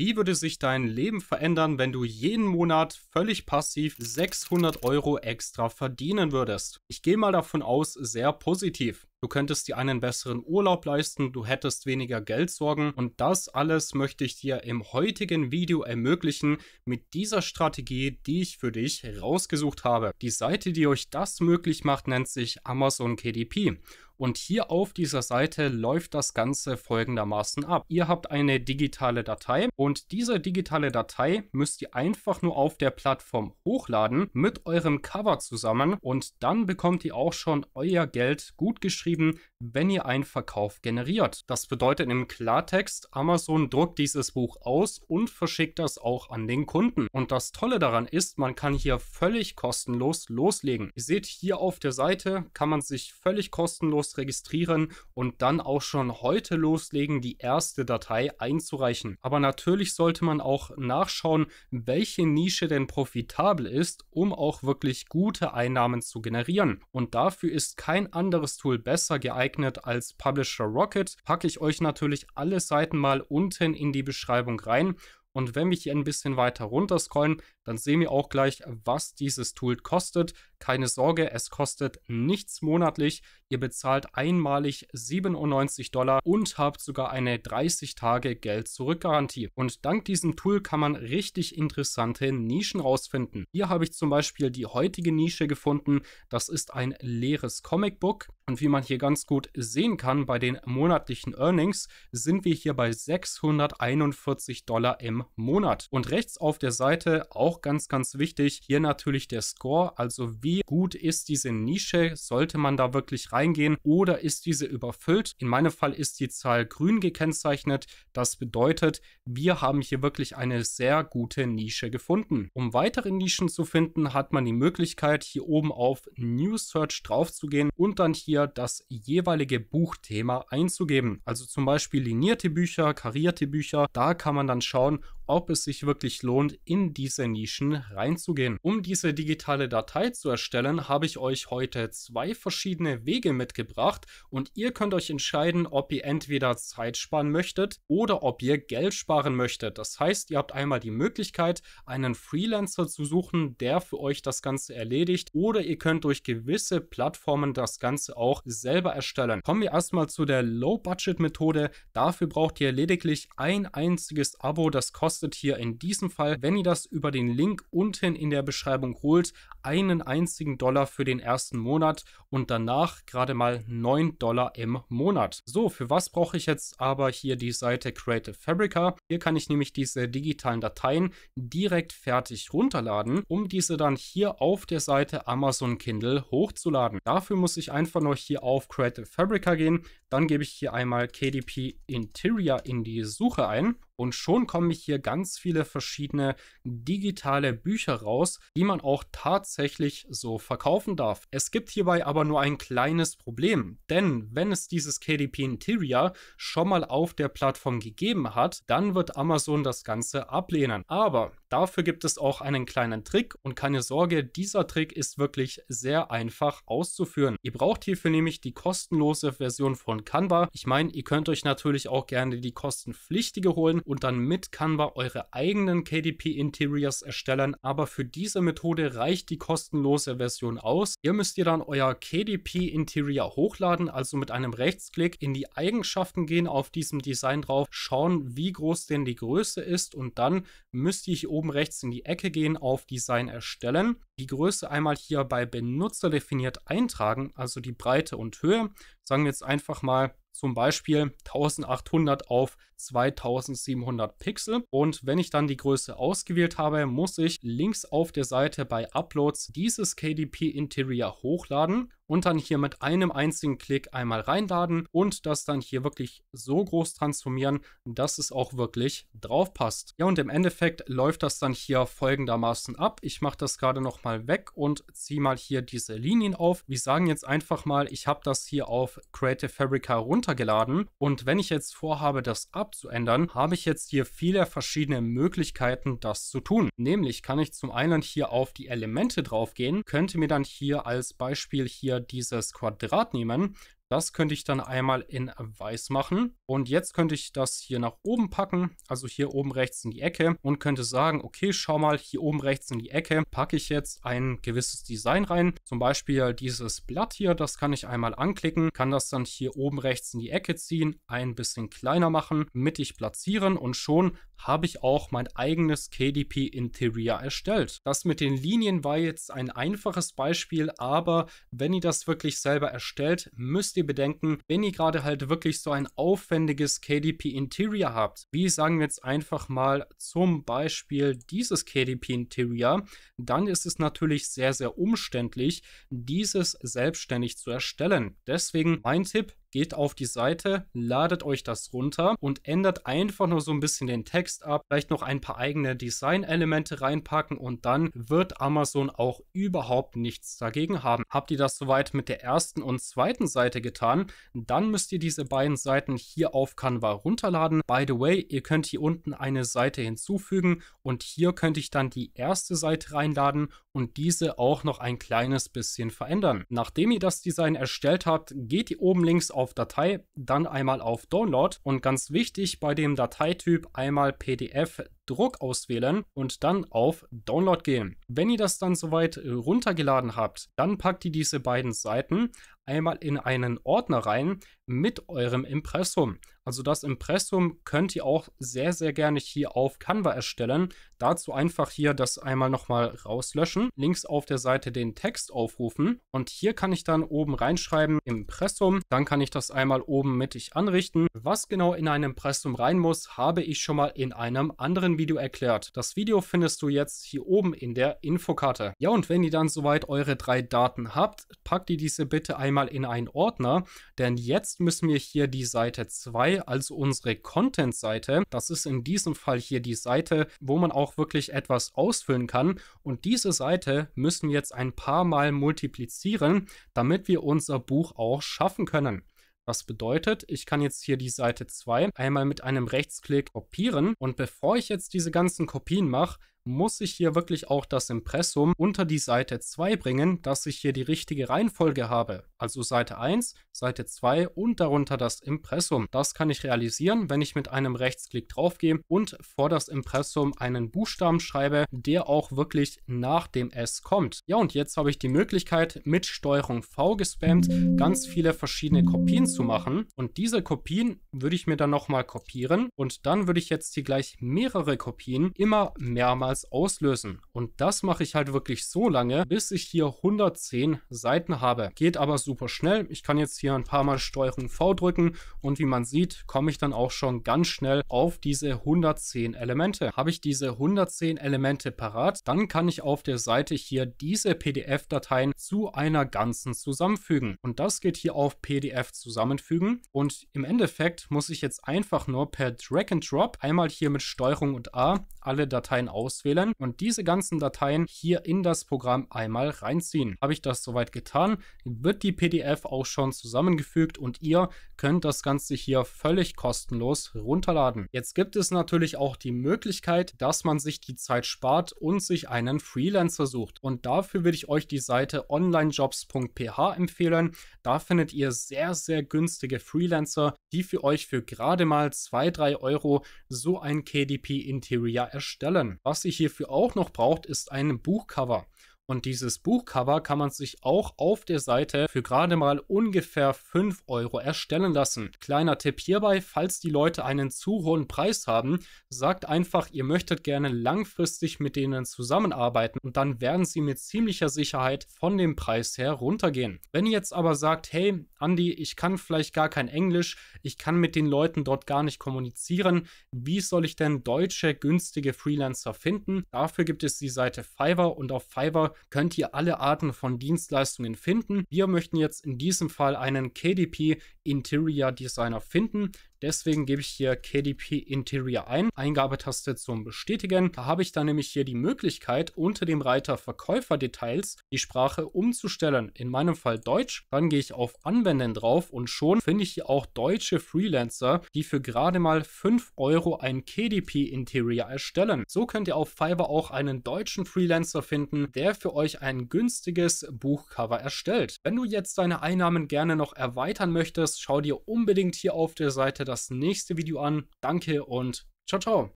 Wie würde sich dein Leben verändern, wenn du jeden Monat völlig passiv 600 Euro extra verdienen würdest? Ich gehe mal davon aus, sehr positiv du könntest dir einen besseren Urlaub leisten, du hättest weniger Geldsorgen und das alles möchte ich dir im heutigen Video ermöglichen mit dieser Strategie, die ich für dich rausgesucht habe. Die Seite, die euch das möglich macht, nennt sich Amazon KDP und hier auf dieser Seite läuft das Ganze folgendermaßen ab. Ihr habt eine digitale Datei und diese digitale Datei müsst ihr einfach nur auf der Plattform hochladen mit eurem Cover zusammen und dann bekommt ihr auch schon euer Geld gut geschrieben geschrieben, wenn ihr einen Verkauf generiert. Das bedeutet im Klartext, Amazon druckt dieses Buch aus und verschickt das auch an den Kunden. Und das Tolle daran ist, man kann hier völlig kostenlos loslegen. Ihr seht hier auf der Seite, kann man sich völlig kostenlos registrieren und dann auch schon heute loslegen, die erste Datei einzureichen. Aber natürlich sollte man auch nachschauen, welche Nische denn profitabel ist, um auch wirklich gute Einnahmen zu generieren. Und dafür ist kein anderes Tool besser besser geeignet als Publisher Rocket. Packe ich euch natürlich alle Seiten mal unten in die Beschreibung rein. Und wenn wir hier ein bisschen weiter runter scrollen, dann sehen wir auch gleich, was dieses Tool kostet. Keine Sorge, es kostet nichts monatlich. Ihr bezahlt einmalig 97 Dollar und habt sogar eine 30 Tage Geld zurückgarantie. Und dank diesem Tool kann man richtig interessante Nischen rausfinden. Hier habe ich zum Beispiel die heutige Nische gefunden. Das ist ein leeres Comicbook. Und wie man hier ganz gut sehen kann, bei den monatlichen Earnings sind wir hier bei 641 Dollar im Monat. Und rechts auf der Seite, auch ganz, ganz wichtig, hier natürlich der Score. Also wie gut ist diese Nische? Sollte man da wirklich rein? eingehen oder ist diese überfüllt. In meinem Fall ist die Zahl grün gekennzeichnet. Das bedeutet, wir haben hier wirklich eine sehr gute Nische gefunden. Um weitere Nischen zu finden, hat man die Möglichkeit, hier oben auf New Search drauf zu gehen und dann hier das jeweilige Buchthema einzugeben. Also zum Beispiel linierte Bücher, karierte Bücher. Da kann man dann schauen, ob es sich wirklich lohnt, in diese Nischen reinzugehen. Um diese digitale Datei zu erstellen, habe ich euch heute zwei verschiedene Wege mitgebracht und ihr könnt euch entscheiden, ob ihr entweder Zeit sparen möchtet oder ob ihr Geld sparen möchtet. Das heißt, ihr habt einmal die Möglichkeit, einen Freelancer zu suchen, der für euch das Ganze erledigt oder ihr könnt durch gewisse Plattformen das Ganze auch selber erstellen. Kommen wir erstmal zu der Low-Budget-Methode. Dafür braucht ihr lediglich ein einziges Abo, das kostet kostet hier in diesem Fall, wenn ihr das über den Link unten in der Beschreibung holt, einen einzigen Dollar für den ersten Monat und danach gerade mal 9 Dollar im Monat. So, für was brauche ich jetzt aber hier die Seite Creative Fabrica? Hier kann ich nämlich diese digitalen Dateien direkt fertig runterladen, um diese dann hier auf der Seite Amazon Kindle hochzuladen. Dafür muss ich einfach nur hier auf Creative Fabrica gehen, dann gebe ich hier einmal KDP Interior in die Suche ein und schon kommen hier ganz viele verschiedene digitale Bücher raus, die man auch tatsächlich so verkaufen darf. Es gibt hierbei aber nur ein kleines Problem, denn wenn es dieses KDP Interior schon mal auf der Plattform gegeben hat, dann wird Amazon das Ganze ablehnen. Aber Dafür gibt es auch einen kleinen Trick und keine Sorge, dieser Trick ist wirklich sehr einfach auszuführen. Ihr braucht hierfür nämlich die kostenlose Version von Canva. Ich meine, ihr könnt euch natürlich auch gerne die kostenpflichtige holen und dann mit Canva eure eigenen KDP Interiors erstellen, aber für diese Methode reicht die kostenlose Version aus. Hier müsst ihr dann euer KDP Interior hochladen, also mit einem Rechtsklick in die Eigenschaften gehen auf diesem Design drauf, schauen, wie groß denn die Größe ist und dann müsst ihr hier oben rechts in die Ecke gehen, auf Design erstellen, die Größe einmal hier bei Benutzer definiert eintragen, also die Breite und Höhe. Sagen wir jetzt einfach mal zum Beispiel 1800 auf 2700 Pixel. Und wenn ich dann die Größe ausgewählt habe, muss ich links auf der Seite bei Uploads dieses KDP Interior hochladen und dann hier mit einem einzigen Klick einmal reinladen und das dann hier wirklich so groß transformieren, dass es auch wirklich drauf passt. Ja, und im Endeffekt läuft das dann hier folgendermaßen ab. Ich mache das gerade nochmal weg und ziehe mal hier diese Linien auf. Wir sagen jetzt einfach mal, ich habe das hier auf Creative Fabrica runter runtergeladen. Und wenn ich jetzt vorhabe, das abzuändern, habe ich jetzt hier viele verschiedene Möglichkeiten, das zu tun. Nämlich kann ich zum einen hier auf die Elemente draufgehen, könnte mir dann hier als Beispiel hier dieses Quadrat nehmen das könnte ich dann einmal in weiß machen. Und jetzt könnte ich das hier nach oben packen, also hier oben rechts in die Ecke und könnte sagen, okay, schau mal, hier oben rechts in die Ecke packe ich jetzt ein gewisses Design rein. Zum Beispiel dieses Blatt hier, das kann ich einmal anklicken, kann das dann hier oben rechts in die Ecke ziehen, ein bisschen kleiner machen, mittig platzieren und schon habe ich auch mein eigenes KDP Interior erstellt. Das mit den Linien war jetzt ein einfaches Beispiel, aber wenn ihr das wirklich selber erstellt, müsst ihr bedenken, wenn ihr gerade halt wirklich so ein aufwendiges KDP Interior habt, wie sagen wir jetzt einfach mal zum Beispiel dieses KDP Interior, dann ist es natürlich sehr, sehr umständlich, dieses selbstständig zu erstellen. Deswegen mein Tipp, geht auf die Seite, ladet euch das runter und ändert einfach nur so ein bisschen den Text ab, vielleicht noch ein paar eigene Design-Elemente reinpacken und dann wird Amazon auch überhaupt nichts dagegen haben. Habt ihr das soweit mit der ersten und zweiten Seite getan, dann müsst ihr diese beiden Seiten hier auf Canva runterladen. By the way, ihr könnt hier unten eine Seite hinzufügen und hier könnte ich dann die erste Seite reinladen und diese auch noch ein kleines bisschen verändern. Nachdem ihr das Design erstellt habt, geht ihr oben links auf auf Datei, dann einmal auf Download und ganz wichtig bei dem Dateityp einmal PDF Druck auswählen und dann auf Download gehen. Wenn ihr das dann soweit runtergeladen habt, dann packt ihr diese beiden Seiten einmal in einen Ordner rein mit eurem Impressum. Also das Impressum könnt ihr auch sehr, sehr gerne hier auf Canva erstellen. Dazu einfach hier das einmal nochmal rauslöschen, links auf der Seite den Text aufrufen und hier kann ich dann oben reinschreiben Impressum. Dann kann ich das einmal oben mittig anrichten. Was genau in ein Impressum rein muss, habe ich schon mal in einem anderen Video erklärt. Das Video findest du jetzt hier oben in der Infokarte. Ja, und wenn ihr dann soweit eure drei Daten habt, packt ihr diese bitte einmal einmal in einen Ordner, denn jetzt müssen wir hier die Seite 2, also unsere Content-Seite, das ist in diesem Fall hier die Seite, wo man auch wirklich etwas ausfüllen kann und diese Seite müssen wir jetzt ein paar Mal multiplizieren, damit wir unser Buch auch schaffen können. Das bedeutet, ich kann jetzt hier die Seite 2 einmal mit einem Rechtsklick kopieren und bevor ich jetzt diese ganzen Kopien mache, muss ich hier wirklich auch das Impressum unter die Seite 2 bringen, dass ich hier die richtige Reihenfolge habe. Also Seite 1, Seite 2 und darunter das Impressum. Das kann ich realisieren, wenn ich mit einem Rechtsklick draufgehe und vor das Impressum einen Buchstaben schreibe, der auch wirklich nach dem S kommt. Ja, und jetzt habe ich die Möglichkeit, mit Steuerung V gespammt, ganz viele verschiedene Kopien zu machen. Und diese Kopien würde ich mir dann nochmal kopieren. Und dann würde ich jetzt hier gleich mehrere Kopien immer mehrmals erst auslösen. Und das mache ich halt wirklich so lange, bis ich hier 110 Seiten habe. Geht aber super schnell. Ich kann jetzt hier ein paar Mal Steuerung V drücken und wie man sieht, komme ich dann auch schon ganz schnell auf diese 110 Elemente. Habe ich diese 110 Elemente parat, dann kann ich auf der Seite hier diese PDF-Dateien zu einer ganzen zusammenfügen. Und das geht hier auf PDF zusammenfügen. Und im Endeffekt muss ich jetzt einfach nur per Drag and Drop einmal hier mit Steuerung und A alle Dateien auswählen auswählen und diese ganzen Dateien hier in das Programm einmal reinziehen. Habe ich das soweit getan, wird die PDF auch schon zusammengefügt und ihr könnt das Ganze hier völlig kostenlos runterladen. Jetzt gibt es natürlich auch die Möglichkeit, dass man sich die Zeit spart und sich einen Freelancer sucht. Und dafür würde ich euch die Seite onlinejobs.ph empfehlen. Da findet ihr sehr, sehr günstige Freelancer, die für euch für gerade mal 2, 3 Euro so ein KDP Interior erstellen. Was ich hierfür auch noch braucht, ist ein Buchcover. Und dieses Buchcover kann man sich auch auf der Seite für gerade mal ungefähr 5 Euro erstellen lassen. Kleiner Tipp hierbei, falls die Leute einen zu hohen Preis haben, sagt einfach, ihr möchtet gerne langfristig mit denen zusammenarbeiten und dann werden sie mit ziemlicher Sicherheit von dem Preis her runtergehen. Wenn ihr jetzt aber sagt, hey, Andy, ich kann vielleicht gar kein Englisch, ich kann mit den Leuten dort gar nicht kommunizieren, wie soll ich denn deutsche günstige Freelancer finden? Dafür gibt es die Seite Fiverr und auf Fiverr könnt ihr alle Arten von Dienstleistungen finden. Wir möchten jetzt in diesem Fall einen KDP Interior Designer finden. Deswegen gebe ich hier KDP Interior ein, Eingabetaste zum Bestätigen. Da habe ich dann nämlich hier die Möglichkeit, unter dem Reiter Verkäuferdetails die Sprache umzustellen. In meinem Fall Deutsch. Dann gehe ich auf Anwenden drauf und schon finde ich hier auch deutsche Freelancer, die für gerade mal 5 Euro ein KDP Interior erstellen. So könnt ihr auf Fiverr auch einen deutschen Freelancer finden, der für euch ein günstiges Buchcover erstellt. Wenn du jetzt deine Einnahmen gerne noch erweitern möchtest, schau dir unbedingt hier auf der Seite das nächste Video an. Danke und ciao, ciao.